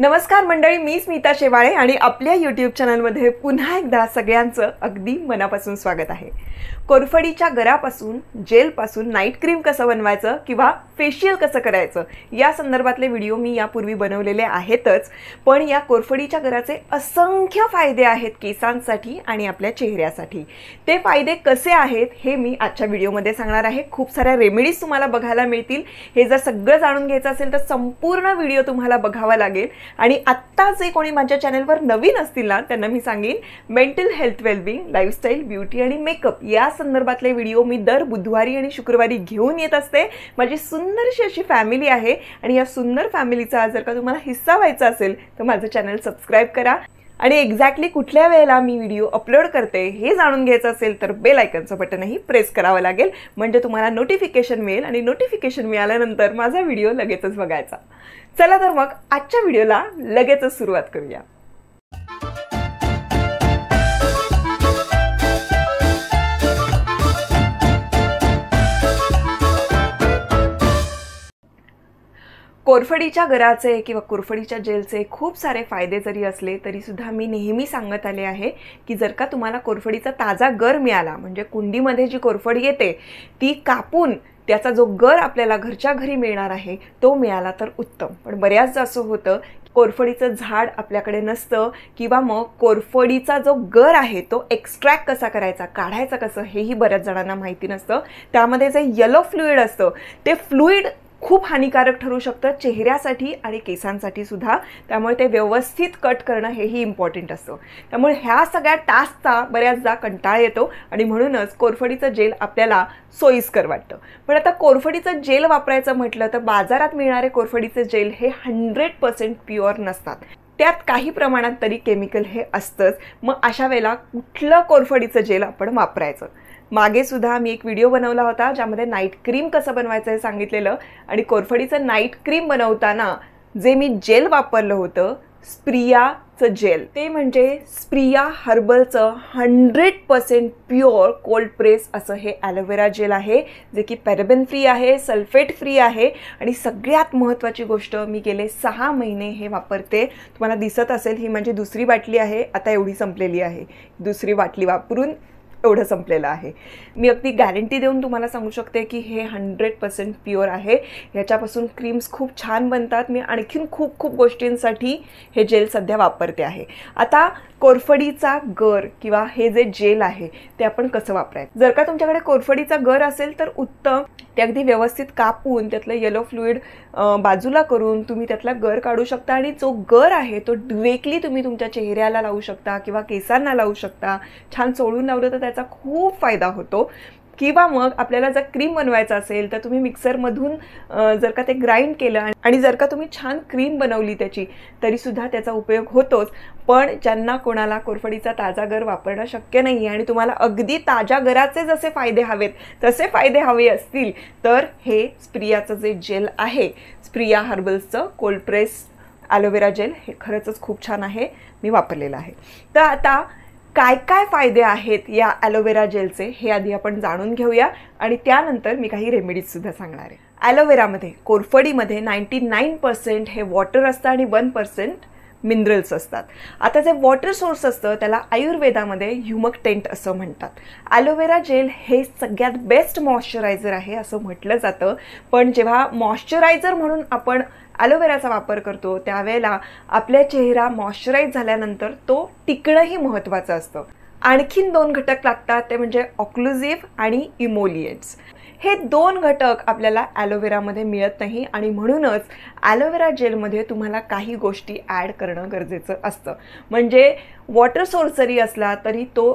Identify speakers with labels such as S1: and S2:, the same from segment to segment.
S1: नमस्कार मंडळी मी स्मिता शेवाळे आणि आपल्या यूट्यूब चॅनलमध्ये पुन्हा एकदा सगळ्यांचं अगदी मनापासून स्वागत आहे कोरफडीच्या गरापासून जेलपासून नाईट क्रीम कसं बनवायचं किंवा फेशियल कसं करायचं या संदर्भातले व्हिडिओ मी यापूर्वी बनवलेले आहेतच पण या कोरफडीच्या गराचे असंख्य फायदे आहेत केसांसाठी आणि आपल्या चेहऱ्यासाठी ते फायदे कसे आहेत हे मी आजच्या व्हिडिओमध्ये सांगणार आहे खूप साऱ्या रेमेडीज तुम्हाला बघायला मिळतील हे जर सगळं जाणून घ्यायचं असेल तर संपूर्ण व्हिडिओ तुम्हाला बघावा लागेल आणि आत्ता जे कोणी माझ्या चॅनलवर नवीन असतील ना त्यांना मी सांगेन mental health wellbeing lifestyle beauty आणि मेकअप या संदर्भातले व्हिडिओ मी दर बुधवारी आणि शुक्रवारी घेऊन येत असते माझी सुंदरशी अशी फॅमिली आहे आणि या सुंदर फॅमिलीचा जर का तुम्हाला हिस्सा व्हायचा असेल तर माझं चॅनल सबस्क्राईब करा आणि एक्झॅक्टली कुठल्या वेळेला मी व्हिडिओ अपलोड करते हे जाणून घ्यायचं असेल तर बेल आयकनचं बटनही प्रेस करावं लागेल म्हणजे तुम्हाला नोटिफिकेशन मिळेल आणि नोटिफिकेशन मिळाल्यानंतर माझा व्हिडिओ लगेचच बघायचा चला तर मग आजच्या व्हिडिओला लगेचच सुरुवात करूया कोरफडीच्या घराचे किंवा कोरफडीच्या जेलचे खूप सारे फायदे जरी असले तरीसुद्धा मी नेहमी सांगत आले आहे की जर का तुम्हाला कोरफडीचा ताजा गर मिळाला म्हणजे कुंडीमध्ये जी कोरफड येते ती कापून त्याचा जो गर आपल्याला घरच्या घरी मिळणार आहे तो मिळाला तर उत्तम पण बऱ्याचदा असं होतं कोरफडीचं झाड आपल्याकडे नसतं किंवा मग कोरफडीचा जो गर आहे तो एक्स्ट्रॅक्ट कसा करायचा काढायचा कसं हेही बऱ्याच जणांना माहिती नसतं त्यामध्ये जे येलो फ्लुईड असतं ते फ्लुईड खूप हानिकारक ठरू शकतं चेहऱ्यासाठी आणि केसांसाठी सुद्धा त्यामुळे ते व्यवस्थित कट करणं हेही इम्पॉर्टंट असतं त्यामुळे ह्या सगळ्या टास्कचा बऱ्याचदा कंटाळा येतो आणि म्हणूनच कोरफडीचं जेल आपल्याला सोयीस्कर वाटतं पण आता कोरफडीचं जेल वापरायचं म्हटलं तर बाजारात मिळणारे कोरफडीचे जेल हे हंड्रेड पर्सेंट प्युअर नसतात त्यात काही प्रमाणात तरी केमिकल हे असतंच मग अशा वेळेला कुठलं कोरफडीचं जेल आपण वापरायचं मागे सुद्धा मी एक व्हिडिओ बनवला होता ज्यामध्ये नाईट क्रीम कसं बनवायचं हे सांगितलेलं आणि कोरफडीचं नाईट क्रीम बनवताना जे मी जेल वापरलं होतं स्प्रियाचं जेल ते म्हणजे स्प्रिया हर्बलचं hundred percent pure cold press असं हे ॲलोवेरा जेल आहे जे की पॅरेबेन फ्री आहे सल्फेट फ्री आहे आणि सगळ्यात महत्त्वाची गोष्ट मी गेले सहा महिने हे वापरते तुम्हाला दिसत असेल ही म्हणजे दुसरी बाटली आहे आता एवढी संपलेली आहे दुसरी बाटली वापरून एवढं संपलेलं आहे मी अगदी गॅरंटी देऊन तुम्हाला सांगू शकते की हे हंड्रेड पर्सेंट प्युअर आहे ह्याच्यापासून क्रीम्स खूप छान बनतात मी आणखीन खूप खूप गोष्टींसाठी हे जेल सध्या वापरते आहे आता कोरफडीचा गर किंवा हे जे जेल आहे ते आपण कसं वापरायचं जर का तुमच्याकडे कोरफडीचा गर असेल तर उत्तम ते अगदी व्यवस्थित कापून त्यातलं येलो फ्लुईड बाजूला करून तुम्ही त्यातला गर काढू शकता आणि जो गर आहे तो डिरेक्टली तुम्ही तुमच्या चेहऱ्याला लावू शकता किंवा केसांना लावू शकता छान चोळून लावलं तर त्याचा खूप फायदा होतो किंवा मग आपल्याला जर क्रीम बनवायचं असेल तर तुम्ही मिक्सरमधून जर का ते ग्राइंड केलं आणि जर का तुम्ही छान क्रीम बनवली त्याची तरीसुद्धा त्याचा उपयोग होतोच पण ज्यांना कोणाला कोरफडीचा ताजा गर वापरणं शक्य नाही आणि तुम्हाला अगदी ताज्या गराचे जसे फायदे हवेत तसे फायदे हवे असतील तर हे स्प्रियाचं जे जेल आहे स्प्रिया हर्बल्सचं कोल्ड प्रेस ॲलोवेरा जेल हे खरंच खूप छान आहे मी वापरलेलं आहे तर आता काय काय फायदे आहेत या ॲलोवेरा जेलचे हे आधी आपण जाणून घेऊया आणि त्यानंतर मी काही रेमेडीजसुद्धा सांगणार आहे ॲलोवेरामध्ये कोरफडीमध्ये नाईन्टी नाईन पर्सेंट हे वॉटर असतं आणि वन पर्सेंट मिनरल्स असतात आता जे वॉटर सोर्स असतं त्याला आयुर्वेदामध्ये ह्युमक टेंट असं म्हणतात ॲलोवेरा जेल हे सगळ्यात बेस्ट मॉइश्चरायझर आहे असं म्हटलं जातं पण जेव्हा मॉइश्चरायझर म्हणून आपण ॲलोवेराचा वापर करतो त्यावेळेला आपल्या चेहरा मॉइश्चराईज झाल्यानंतर तो टिकणंही महत्त्वाचं असतं आणखीन दोन घटक लागतात ते म्हणजे ऑक्लुझिव्ह आणि इमोलिएट्स हे दोन घटक आपल्याला ॲलोवेरामध्ये मिळत नाही आणि म्हणूनच ॲलोवेरा जेलमध्ये तुम्हाला काही गोष्टी ॲड करणं गरजेचं असतं म्हणजे वॉटर सोर्स जरी असला तरी तो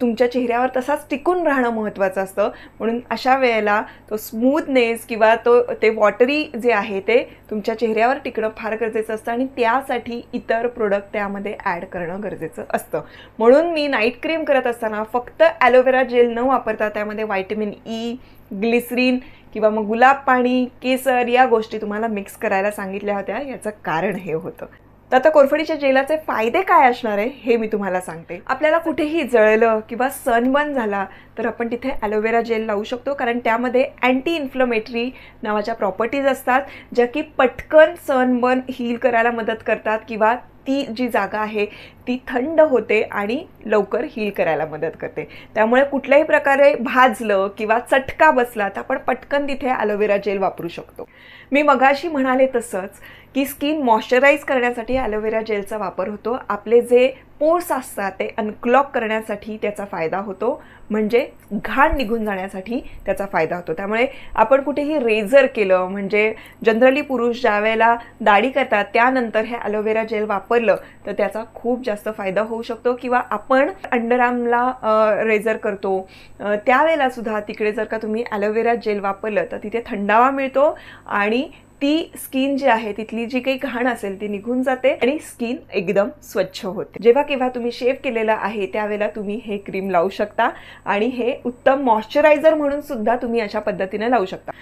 S1: तुमच्या चेहऱ्यावर तसाच टिकून राहणं महत्त्वाचं असतं म्हणून अशा वेळेला तो स्मूथनेस किंवा तो ते वॉटरी जे आहे ते तुमच्या चेहऱ्यावर टिकणं फार गरजेचं असतं आणि त्यासाठी इतर प्रोडक्ट त्यामध्ये ॲड करणं गरजेचं असतं म्हणून मी नाईट क्रीम करत असताना फक्त ॲलोवेरा जेल न वापरता त्यामध्ये व्हायटमिन ई ग्लिसरीन किंवा मग गुलाब पाणी केसर या गोष्टी तुम्हाला मिक्स करायला सांगितल्या होत्या याचं कारण हे होतं तर आता कोरफडीच्या जेलाचे फायदे काय असणार आहे हे मी तुम्हाला सांगते आपल्याला कुठेही जळलं किंवा सनबर्न झाला तर आपण तिथे ॲलोवेरा जेल लावू शकतो कारण त्यामध्ये अँटी इन्फ्लमेटरी नावाच्या प्रॉपर्टीज असतात ज्या की पटकन सनबर्न हील करायला मदत करतात किंवा ती जी जागा आहे ती थंड होते आणि लवकर हील करायला मदत करते त्यामुळे कुठल्याही प्रकारे भाजलं किंवा चटका बसला तर आपण पटकन तिथे अलोवेरा जेल वापरू शकतो मी मगाशी म्हणाले तसंच की स्किन मॉइश्चराईज करण्यासाठी अलोवेरा जेलचा वापर होतो आपले जे पोर्स असतात ते अनक्लॉक करण्यासाठी त्याचा फायदा होतो म्हणजे घाण निघून जाण्यासाठी त्याचा फायदा होतो त्यामुळे आपण कुठेही रेझर केलं म्हणजे जनरली पुरुष वेळेला दाढी करतात त्यानंतर हे ॲलोवेरा जेल वापरलं तर त्याचा खूप जास्त जास्त फायदा होऊ शकतो किंवा आपण अंडरआर्मला रेझर करतो त्यावेळेला सुद्धा तिकडे जर का तुम्ही ॲलोवेरा जेल वापरलं तर तिथे थंडावा मिळतो आणि ती स्किन जी आहे तिथली जी काही घाण असेल ती निघून जाते आणि स्किन एकदम स्वच्छ होते जेव्हा केव्हा तुम्ही शेव केलेला आहे त्यावेळेला तुम्ही हे क्रीम लावू शकता आणि हे उत्तम मॉइश्चरायझर म्हणून सुद्धा तुम्ही अशा पद्धतीने लावू शकता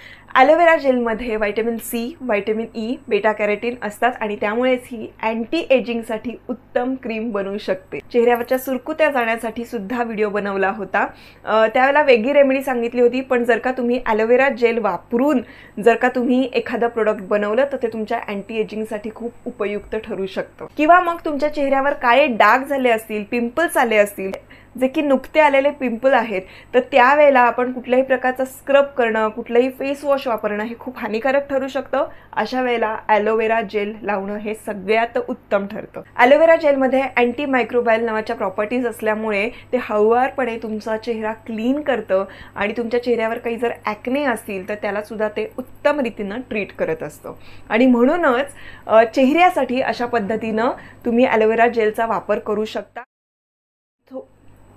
S1: ॲलोवेरा जेलमध्ये व्हायटमिन सी व्हायटमिन ई बेटा कॅरेटिन असतात आणि त्यामुळेच ही अँटी एजिंगसाठी उत्तम क्रीम बनवू शकते चेहऱ्यावरच्या सुरकुत्या जाण्यासाठी सुद्धा व्हिडिओ बनवला होता त्यावेळेला वेगळी रेमेडी सांगितली होती पण जर का तुम्ही अलोवेरा जेल वापरून जर का तुम्ही एखादं प्रोडक्ट प्रोडक्ट बनवलं तर ते तुमच्या अँटी एजिंगसाठी खूप उपयुक्त ठरू शकतं किंवा मग तुमच्या चेहऱ्यावर काळे डाग झाले असतील पिंपल्स आले असतील जे की नुकते आलेले पिंपल आहेत तर त्यावेळेला आपण कुठल्याही प्रकारचा स्क्रब करणं कुठलंही फेस वॉश वापरणं हे खूप हानिकारक ठरू शकतं अशा वेळेला ॲलोवेरा जेल लावणं हे सगळ्यात उत्तम ठरतं ॲलोवेरा जेलमध्ये अँटी मायक्रोबायल नावाच्या प्रॉपर्टीज असल्यामुळे ते हळूवारपणे तुमचा चेहरा क्लीन करतं आणि तुमच्या चेहऱ्यावर काही जर ॲक्ने असतील तर त्यालासुद्धा ते उत्तम रीतीनं ट्रीट करत असतं आणि म्हणूनच चेहऱ्यासाठी अशा पद्धतीनं तुम्ही ॲलोवेरा जेलचा वापर करू शकता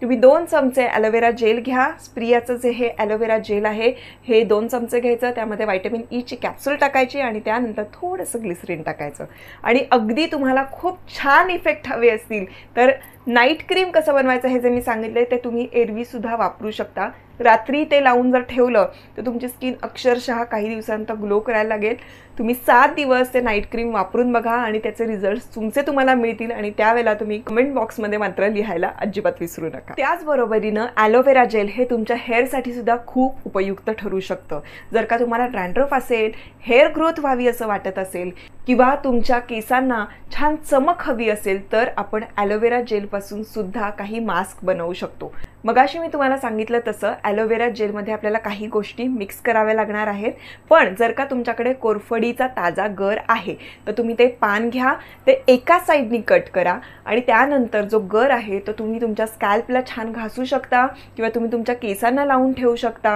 S1: तुम्ही दोन चमचे ॲलोवेरा जेल घ्या स्प्रियाचं जे हे ॲलोवेरा जेल आहे हे दोन चमचे घ्यायचं त्यामध्ये व्हायटमिन ईची कॅप्सूल टाकायची आणि त्यानंतर थोडंसं ग्लिसरीन टाकायचं आणि अगदी तुम्हाला खूप छान इफेक्ट हवे असतील तर नाईट क्रीम कसं बनवायचं हे जे मी सांगितलं ते तुम्ही एरवीसुद्धा वापरू शकता रात्री ते लावून जर ठेवलं तर तुमची स्किन अक्षरशः काही दिवसांत ग्लो करायला लागेल तुम्ही सात दिवस ते नाईट क्रीम वापरून बघा आणि त्याचे रिझल्ट तुमचे तुम्हाला मिळतील आणि त्यावेळेला तुम्ही कमेंट बॉक्समध्ये मात्र लिहायला अजिबात विसरू नका त्याचबरोबरीनं ॲलोवेरा जेल हे तुमच्या हेअरसाठी सुद्धा खूप उपयुक्त ठरू शकतं जर का तुम्हाला ड्रँड्रफ असेल हेअर ग्रोथ व्हावी असं वाटत असेल किंवा तुमच्या केसांना छान चमक हवी असेल तर आपण ॲलोवेरा जेल पासून सुद्धा काही मास्क बनवू शकतो मगाशी मी तुम्हाला सांगितलं तसं ॲलोवेरा जेलमध्ये आपल्याला काही गोष्टी मिक्स कराव्या लागणार आहेत पण जर का तुमच्याकडे कोरफडीचा ताजा गर आहे तर तुम्ही ते पान घ्या ते एका साईडनी कट करा आणि त्यानंतर जो गर आहे तो तुम्ही तुमच्या स्कॅल्पला छान घासू शकता किंवा तुम्ही तुमच्या केसांना लावून ठेवू शकता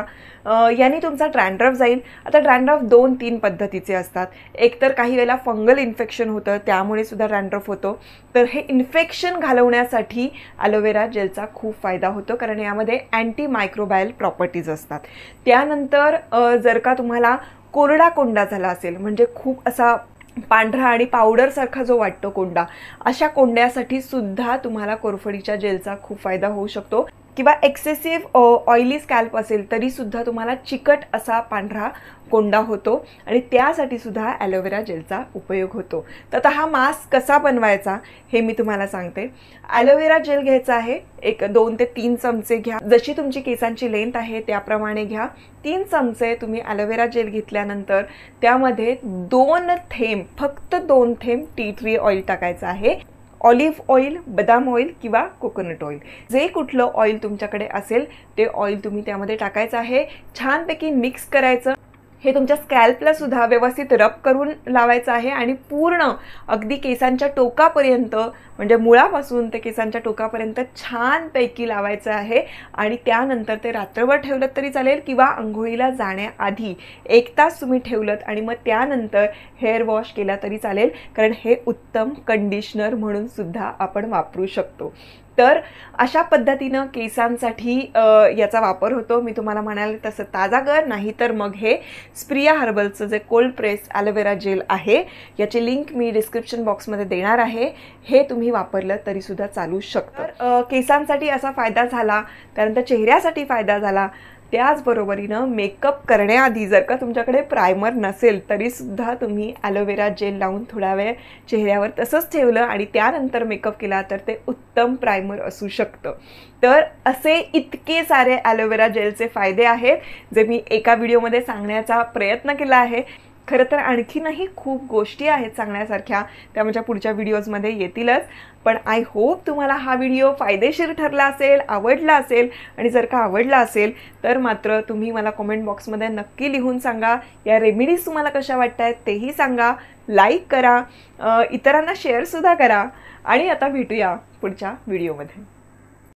S1: याने तुमचा ड्रँड्रफ जाईल आता ड्रँड्रफ दोन तीन पद्धतीचे असतात एकतर काही वेळेला फंगल इन्फेक्शन होतं त्यामुळे सुद्धा ड्रँड्रफ होतो तर हे इन्फेक्शन घालवण्यासाठी ॲलोवेरा जेलचा खूप फायदा होतो करण्यामध्ये अँटी मायक्रोबायल प्रॉपर्टीज असतात त्यानंतर जर का तुम्हाला कोरडा कोंडा झाला असेल म्हणजे खूप असा पांढरा आणि पावडरसारखा जो वाटतो कोंडा अशा कोंड्यासाठी सुद्धा तुम्हाला कोरफडीच्या जेलचा खूप फायदा होऊ शकतो किंवा एक्सेसिव्ह ऑइली स्कॅल्प असेल तरीसुद्धा तुम्हाला चिकट असा पांढरा कोंडा होतो आणि त्यासाठी सुद्धा ॲलोवेरा जेलचा उपयोग होतो तर आता हा मास्क कसा बनवायचा हे मी तुम्हाला सांगते ॲलोवेरा जेल घ्यायचा आहे एक दोन ते तीन चमचे घ्या जशी तुमची केसांची लेंथ आहे त्याप्रमाणे घ्या तीन चमचे तुम्ही ॲलोवेरा जेल घेतल्यानंतर त्यामध्ये दोन थेंब फक्त दोन थेंब टी ट्री ऑइल टाकायचं आहे ऑलिव्ह ऑइल बदाम ऑइल किंवा कोकोनट ऑइल जे कुठलं ऑइल तुमच्याकडे असेल ते ऑइल तुम्ही त्यामध्ये टाकायचं आहे छानपैकी मिक्स करायचं हे तुमच्या स्कॅल्पला सुद्धा व्यवस्थित रब करून लावायचं आहे आणि पूर्ण अगदी केसांच्या टोकापर्यंत म्हणजे मुळापासून ते केसांच्या टोकापर्यंत छानपैकी लावायचं आहे आणि त्यानंतर ते रात्रभर ठेवलं तरी चालेल किंवा आंघोळीला जाण्याआधी एक तास तुम्ही ठेवलं आणि मग त्यानंतर हेअर वॉश केला तरी चालेल कारण हे उत्तम कंडिशनर म्हणून सुद्धा आपण वापरू शकतो तर अशा पद्धतीनं केसांसाठी याचा वापर होतो मी तुम्हाला म्हणाल तसं ताजा घर नाही तर मग हे स्प्रिया हर्बलचं जे कोल्ड प्रेस ॲलोवेरा जेल आहे याची लिंक मी डिस्क्रिप्शन बॉक्समध्ये देणार आहे हे तुम्ही वापरलं तरीसुद्धा चालू शकतं केसांसाठी असा फायदा झाला त्यानंतर चेहऱ्यासाठी फायदा झाला त्याचबरोबरीनं मेकअप करण्याआधी जर का तुमच्याकडे प्रायमर नसेल तरीसुद्धा तुम्ही ॲलोवेरा जेल लावून थोडा वेळ चेहऱ्यावर तसंच ठेवलं आणि त्यानंतर मेकअप केला तर ते उत्तम प्रायमर असू शकतं तर असे इतके सारे ॲलोवेरा जेलचे फायदे आहेत जे मी एका व्हिडिओमध्ये सांगण्याचा प्रयत्न केला आहे खरं तर आणखीनही खूप गोष्टी आहेत सांगण्यासारख्या त्या माझ्या पुढच्या व्हिडिओजमध्ये येतीलच पण आय होप तुम्हाला हा व्हिडिओ फायदेशीर ठरला असेल आवडला असेल आणि जर का आवडला असेल तर मात्र तुम्ही मला कॉमेंट बॉक्समध्ये नक्की लिहून सांगा या रेमिडीज तुम्हाला कशा वाटत आहेत तेही सांगा लाईक करा इतरांना शेअरसुद्धा करा आणि आता भेटूया पुढच्या व्हिडिओमध्ये